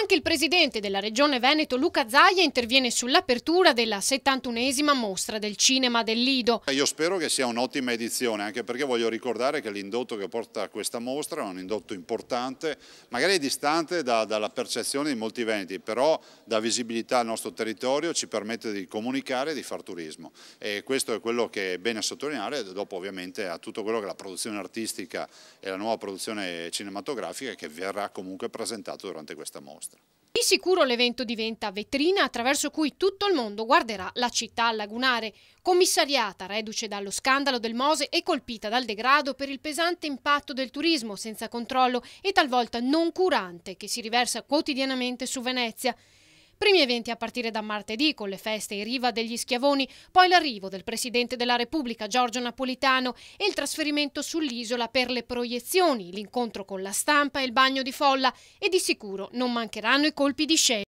Anche il presidente della Regione Veneto, Luca Zaia, interviene sull'apertura della 71esima mostra del cinema del Lido. Io spero che sia un'ottima edizione, anche perché voglio ricordare che l'indotto che porta questa mostra è un indotto importante, magari distante da, dalla percezione di molti veneti, però dà visibilità al nostro territorio, ci permette di comunicare e di far turismo. E questo è quello che è bene sottolineare, dopo ovviamente a tutto quello che è la produzione artistica e la nuova produzione cinematografica che verrà comunque presentato durante questa mostra nostra. Di sicuro l'evento diventa vetrina attraverso cui tutto il mondo guarderà la città lagunare, commissariata, reduce dallo scandalo del Mose e colpita dal degrado per il pesante impatto del turismo senza controllo e talvolta non curante che si riversa quotidianamente su Venezia. Primi eventi a partire da martedì con le feste in riva degli schiavoni, poi l'arrivo del Presidente della Repubblica Giorgio Napolitano e il trasferimento sull'isola per le proiezioni, l'incontro con la stampa e il bagno di folla e di sicuro non mancheranno i colpi di scena.